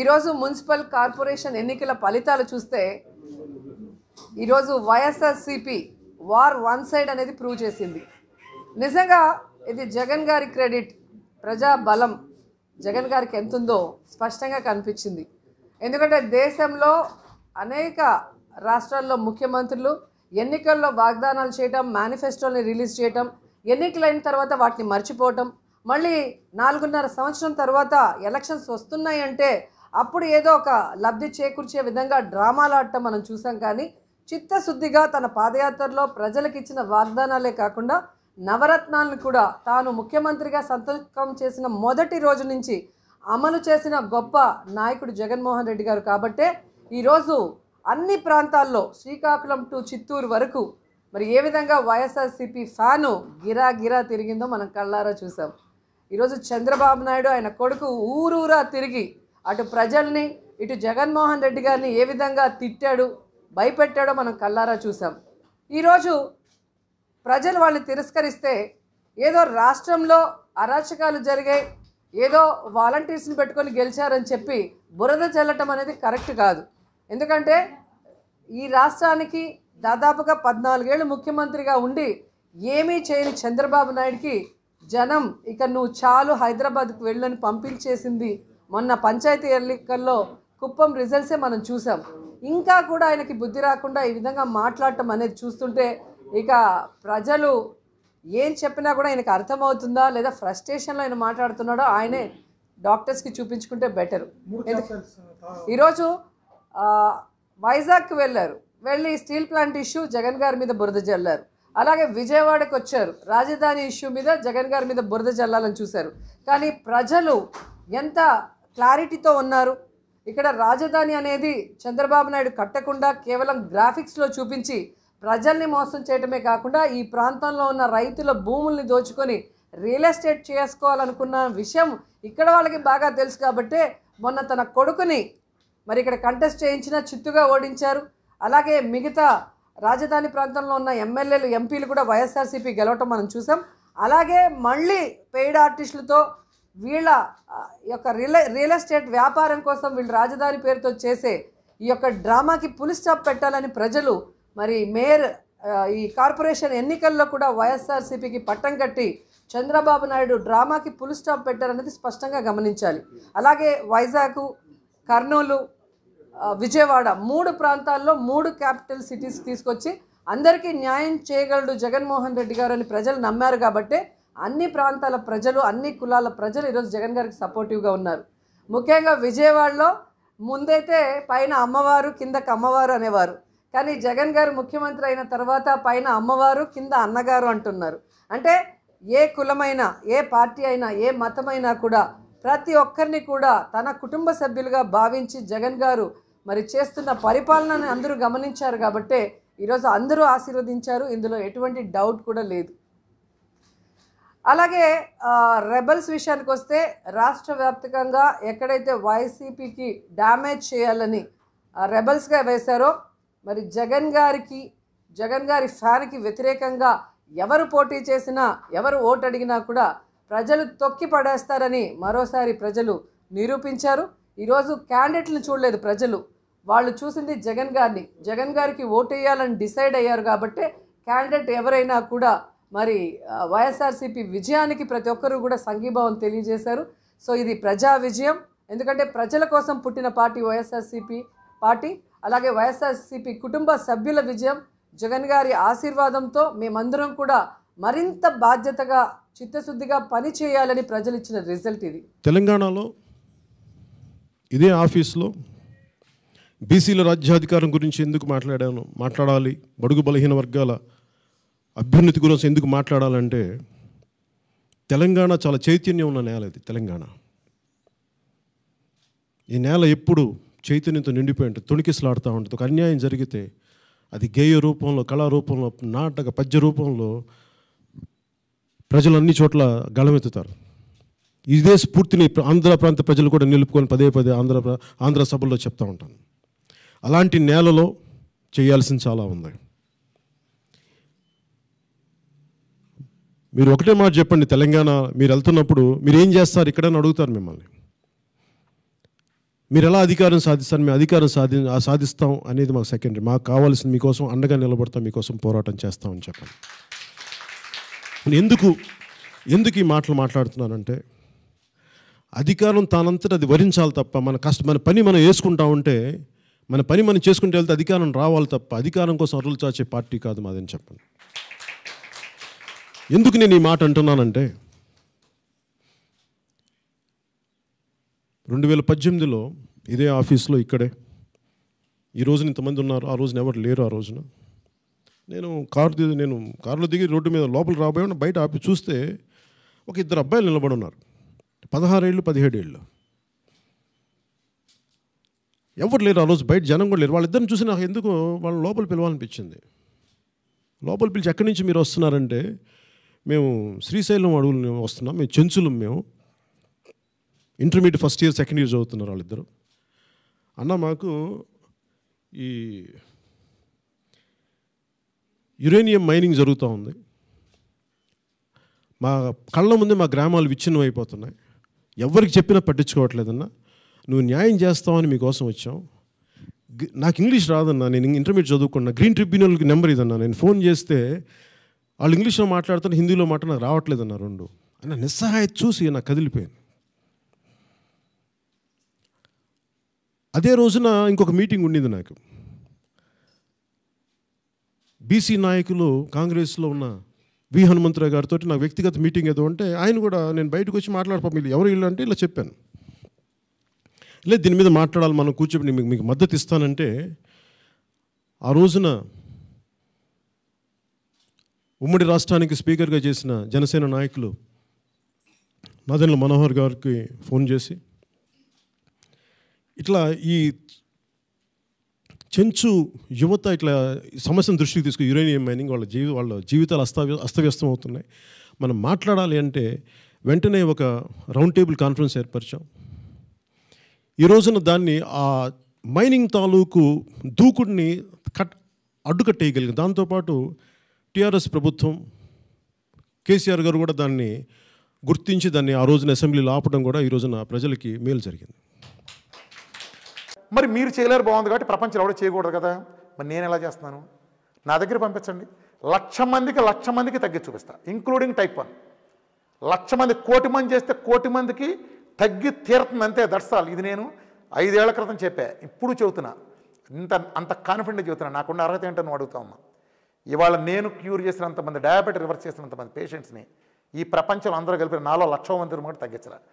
ఈరోజు municipal corporation ఎన్నికల ఫలితాలు చూస్తే ఈరోజు వైఎస్ఆర్సిపి వార్ వన్ సైడ్ అనేది ప్రూవ్ చేసింది నిజంగా ఇది జగన్ గారి క్రెడిట్ ప్రజా బలం జగన్ గారికి ఎంత ఉందో స్పష్టంగా కనిపించింది ఎందుకంటే దేశంలో అనేక రాష్ట్రాల్లో ముఖ్యమంత్రులు ఎన్నికల్లో వాగ్దానాలు చేయటం మేనిఫెస్టోని రిలీజ్ చేయటం ఎన్నికలైన తర్వాత వాటిని మర్చిపోవటం మళ్ళీ నాలుగున్నర సంవత్సరం తర్వాత ఎలక్షన్స్ వస్తున్నాయి అంటే అప్పుడు ఏదో ఒక లబ్ధి చేకూర్చే విధంగా ఆడటం మనం చూసాం కానీ చిత్తశుద్ధిగా తన పాదయాత్రలో ప్రజలకు ఇచ్చిన వాగ్దానాలే కాకుండా నవరత్నాలను కూడా తాను ముఖ్యమంత్రిగా సంతకం చేసిన మొదటి రోజు నుంచి అమలు చేసిన గొప్ప నాయకుడు జగన్మోహన్ రెడ్డి గారు కాబట్టే ఈరోజు అన్ని ప్రాంతాల్లో శ్రీకాకుళం టు చిత్తూరు వరకు మరి ఏ విధంగా వైఎస్ఆర్సీపీ ఫ్యాను గిరా గిరా తిరిగిందో మనం కళ్ళారా చూసాం ఈరోజు చంద్రబాబు నాయుడు ఆయన కొడుకు ఊరూరా తిరిగి అటు ప్రజల్ని ఇటు జగన్మోహన్ రెడ్డి గారిని ఏ విధంగా తిట్టాడు భయపెట్టాడో మనం కల్లారా చూసాం ఈరోజు ప్రజలు వాళ్ళని తిరస్కరిస్తే ఏదో రాష్ట్రంలో అరాచకాలు జరిగాయి ఏదో వాలంటీర్స్ని పెట్టుకొని గెలిచారని చెప్పి బురద చల్లటం అనేది కరెక్ట్ కాదు ఎందుకంటే ఈ రాష్ట్రానికి దాదాపుగా పద్నాలుగేళ్ళు ముఖ్యమంత్రిగా ఉండి ఏమీ చేయని చంద్రబాబు నాయుడికి జనం ఇక నువ్వు చాలు హైదరాబాద్కు వెళ్ళని పంపించేసింది మొన్న పంచాయతీ ఎన్నికల్లో కుప్పం రిజల్ట్సే మనం చూసాం ఇంకా కూడా ఆయనకి బుద్ధి రాకుండా ఈ విధంగా మాట్లాడటం అనేది చూస్తుంటే ఇక ప్రజలు ఏం చెప్పినా కూడా ఆయనకు అర్థమవుతుందా లేదా ఫ్రస్ట్రేషన్లో ఆయన మాట్లాడుతున్నాడో ఆయనే డాక్టర్స్కి చూపించుకుంటే బెటర్ ఈరోజు వైజాగ్కి వెళ్ళారు వెళ్ళి స్టీల్ ప్లాంట్ ఇష్యూ జగన్ గారి మీద బురద జల్లారు అలాగే విజయవాడకు వచ్చారు రాజధాని ఇష్యూ మీద జగన్ గారి మీద బురద జల్లాలని చూశారు కానీ ప్రజలు ఎంత క్లారిటీతో ఉన్నారు ఇక్కడ రాజధాని అనేది చంద్రబాబు నాయుడు కట్టకుండా కేవలం గ్రాఫిక్స్లో చూపించి ప్రజల్ని మోసం చేయడమే కాకుండా ఈ ప్రాంతంలో ఉన్న రైతుల భూముల్ని దోచుకొని రియల్ ఎస్టేట్ చేసుకోవాలనుకున్న విషయం ఇక్కడ వాళ్ళకి బాగా తెలుసు కాబట్టే మొన్న తన కొడుకుని మరి ఇక్కడ కంటెస్ట్ చేయించిన చిత్తుగా ఓడించారు అలాగే మిగతా రాజధాని ప్రాంతంలో ఉన్న ఎమ్మెల్యేలు ఎంపీలు కూడా వైఎస్ఆర్సీపీ గెలవటం మనం చూసాం అలాగే మళ్ళీ పెయిడ్ ఆర్టిస్టులతో వీళ్ళ యొక్క రియల్ రియల్ ఎస్టేట్ వ్యాపారం కోసం వీళ్ళు రాజధాని పేరుతో చేసే ఈ యొక్క డ్రామాకి పులి స్టాప్ పెట్టాలని ప్రజలు మరి మేయర్ ఈ కార్పొరేషన్ ఎన్నికల్లో కూడా వైఎస్ఆర్సీపీకి పట్టం కట్టి చంద్రబాబు నాయుడు డ్రామాకి పులి స్టాప్ పెట్టారన్నది స్పష్టంగా గమనించాలి అలాగే వైజాగ్ కర్నూలు విజయవాడ మూడు ప్రాంతాల్లో మూడు క్యాపిటల్ సిటీస్ తీసుకొచ్చి అందరికీ న్యాయం చేయగలడు జగన్మోహన్ రెడ్డి గారు అని ప్రజలు నమ్మారు కాబట్టే అన్ని ప్రాంతాల ప్రజలు అన్ని కులాల ప్రజలు ఈరోజు జగన్ గారికి సపోర్టివ్గా ఉన్నారు ముఖ్యంగా విజయవాడలో ముందైతే పైన అమ్మవారు కింద అమ్మవారు అనేవారు కానీ జగన్ గారు ముఖ్యమంత్రి అయిన తర్వాత పైన అమ్మవారు కింద అన్నగారు అంటున్నారు అంటే ఏ కులమైనా ఏ పార్టీ అయినా ఏ మతమైనా కూడా ప్రతి ఒక్కరిని కూడా తన కుటుంబ సభ్యులుగా భావించి జగన్ గారు మరి చేస్తున్న పరిపాలనని అందరూ గమనించారు కాబట్టే ఈరోజు అందరూ ఆశీర్వదించారు ఇందులో ఎటువంటి డౌట్ కూడా లేదు అలాగే రెబల్స్ విషయానికి వస్తే రాష్ట్ర వ్యాప్తంగా ఎక్కడైతే వైసీపీకి డ్యామేజ్ చేయాలని రెబల్స్గా వేశారో మరి జగన్ గారికి జగన్ గారి ఫ్యాన్కి వ్యతిరేకంగా ఎవరు పోటీ చేసినా ఎవరు ఓటు అడిగినా కూడా ప్రజలు తొక్కి పడేస్తారని మరోసారి ప్రజలు నిరూపించారు ఈరోజు క్యాండిడేట్లను చూడలేదు ప్రజలు వాళ్ళు చూసింది జగన్ గారిని జగన్ గారికి వేయాలని డిసైడ్ అయ్యారు కాబట్టి క్యాండిడేట్ ఎవరైనా కూడా మరి వైఎస్ఆర్సీపీ విజయానికి ప్రతి ఒక్కరూ కూడా సంఘీభావం తెలియజేశారు సో ఇది ప్రజా విజయం ఎందుకంటే ప్రజల కోసం పుట్టిన పార్టీ వైఎస్ఆర్సీపీ పార్టీ అలాగే వైఎస్ఆర్సీపీ కుటుంబ సభ్యుల విజయం జగన్ గారి ఆశీర్వాదంతో మేమందరం కూడా మరింత బాధ్యతగా చిత్తశుద్ధిగా పని చేయాలని ప్రజలు ఇచ్చిన రిజల్ట్ ఇది తెలంగాణలో ఇదే ఆఫీస్లో బీసీల రాజ్యాధికారం గురించి ఎందుకు మాట్లాడాను మాట్లాడాలి బడుగు బలహీన వర్గాల అభ్యున్నతి గురించి ఎందుకు మాట్లాడాలంటే తెలంగాణ చాలా చైతన్యం ఉన్న నేల ఇది తెలంగాణ ఈ నేల ఎప్పుడు చైతన్యంతో నిండిపోయి ఉంటుంది తుణికిసలాడుతూ ఉంటుంది ఒక అన్యాయం జరిగితే అది గేయ రూపంలో కళారూపంలో నాటక పద్య రూపంలో ప్రజలు అన్ని చోట్ల గళమెత్తుతారు ఇదే స్ఫూర్తిని ఆంధ్ర ప్రాంత ప్రజలు కూడా నిలుపుకొని పదే పదే ఆంధ్ర ఆంధ్ర సభల్లో చెప్తూ ఉంటాను అలాంటి నేలలో చేయాల్సింది చాలా ఉంది మీరు ఒకటే మాట చెప్పండి తెలంగాణ మీరు వెళ్తున్నప్పుడు మీరు ఏం చేస్తారు ఇక్కడని అడుగుతారు మిమ్మల్ని మీరు ఎలా అధికారం సాధిస్తారు మేము అధికారం సాధి సాధిస్తాం అనేది మాకు సెకండరీ మాకు కావాల్సింది మీకోసం అండగా నిలబడతాం మీకోసం పోరాటం చేస్తామని చెప్పండి ఎందుకు ఎందుకు ఈ మాటలు మాట్లాడుతున్నానంటే అధికారం తానంతట అది వరించాలి తప్ప మన కష్ట మన పని మనం వేసుకుంటా ఉంటే మన పని మనం చేసుకుంటే వెళ్తే అధికారం రావాలి తప్ప అధికారం కోసం అరులు చాచే పార్టీ కాదు మాదని చెప్పండి ఎందుకు నేను ఈ మాట అంటున్నానంటే రెండు వేల పద్దెనిమిదిలో ఇదే ఆఫీస్లో ఇక్కడే ఈరోజు ఇంతమంది ఉన్నారు ఆ రోజున ఎవరు లేరు ఆ రోజున నేను కారు దిగి నేను కారులో దిగి రోడ్డు మీద లోపల రాబోయే బయట ఆపి చూస్తే ఒక ఇద్దరు అబ్బాయిలు నిలబడి ఉన్నారు పదహారేళ్ళు పదిహేడేళ్ళు ఎవరు లేరు ఆ రోజు బయట జనం కూడా లేరు వాళ్ళిద్దరిని చూసి నాకు ఎందుకు వాళ్ళు లోపల పిలవాలనిపించింది లోపల పిలిచి ఎక్కడి నుంచి మీరు వస్తున్నారంటే మేము శ్రీశైలం అడవులు వస్తున్నాం మేము చెంచులం మేము intermediate first year second year చదువుతున్నారు వాళ్ళిద్దరు అన్న మాకు ఈ యురేనియం మైనింగ్ జరుగుతూ ఉంది మా కళ్ళ ముందే మా గ్రామాలు విచ్ఛిన్నం అయిపోతున్నాయి ఎవరికి చెప్పినా పట్టించుకోవట్లేదన్నా నువ్వు న్యాయం చేస్తావని మీకోసం వచ్చాం నాకు ఇంగ్లీష్ రాదన్నా నేను ఇంటర్మీడియట్ చదువుకున్నా గ్రీన్ ట్రిబ్యునల్కి నెంబర్ ఇదన్నా నేను ఫోన్ చేస్తే వాళ్ళు ఇంగ్లీష్లో మాట్లాడుతున్న హిందీలో మాట నాకు రావట్లేదు అన్న రెండు అన్న నిస్సహాయ చూసి నాకు కదిలిపోయాను అదే రోజున ఇంకొక మీటింగ్ ఉండింది నాకు బీసీ నాయకులు కాంగ్రెస్లో ఉన్న వి హనుమంతరావు గారితో నాకు వ్యక్తిగత మీటింగ్ ఏదో అంటే ఆయన కూడా నేను బయటకు వచ్చి మాట్లాడపా మీరు ఎవరు వెళ్ళు అంటే ఇలా చెప్పాను లేదు దీని మీద మాట్లాడాలి మనం కూర్చోబెట్టి మీకు మీకు మద్దతు ఇస్తానంటే ఆ రోజున ఉమ్మడి రాష్ట్రానికి స్పీకర్గా చేసిన జనసేన నాయకులు నదన్ల మనోహర్ గారికి ఫోన్ చేసి ఇట్లా ఈ చెంచు యువత ఇట్లా సమస్యను దృష్టికి తీసుకు యురేనియం మైనింగ్ వాళ్ళ జీవి వాళ్ళ జీవితాలు అస్తవ్య అస్తవ్యస్తం అవుతున్నాయి మనం మాట్లాడాలి అంటే వెంటనే ఒక రౌండ్ టేబుల్ కాన్ఫరెన్స్ ఏర్పరిచాం ఈ రోజున దాన్ని ఆ మైనింగ్ తాలూకు దూకుడిని కట్ అడ్డుకట్టేయగలిగింది దాంతోపాటు టీఆర్ఎస్ ప్రభుత్వం కేసీఆర్ గారు కూడా దాన్ని గుర్తించి దాన్ని ఆ రోజున అసెంబ్లీలో ఆపడం కూడా ఈ రోజున ప్రజలకి మేలు జరిగింది మరి మీరు చేయలేరు బాగుంది కాబట్టి ప్రపంచం ఎవడో చేయకూడదు కదా మరి నేను ఎలా చేస్తున్నాను నా దగ్గర పంపించండి లక్ష మందికి లక్ష మందికి తగ్గి చూపిస్తా ఇంక్లూడింగ్ టైప్ వన్ లక్ష మంది కోటి మంది చేస్తే కోటి మందికి తగ్గి తీరుతుంది అంతే దర్శాలు ఇది నేను ఐదేళ్ల క్రితం చెప్పా ఇప్పుడు చెబుతున్నా ఇంత అంత కాన్ఫిడెంట్ చెబుతున్నా నాకున్న అర్హత ఏంటని అడుగుతా ఉన్నా ఇవాళ నేను క్యూర్ చేసినంతమంది డయాబెటీ రివర్స్ చేసినంతమంది పేషెంట్స్ని ఈ ప్రపంచంలో అందరూ కలిపిన నాలో లక్ష మంది కూడా తగ్గించరా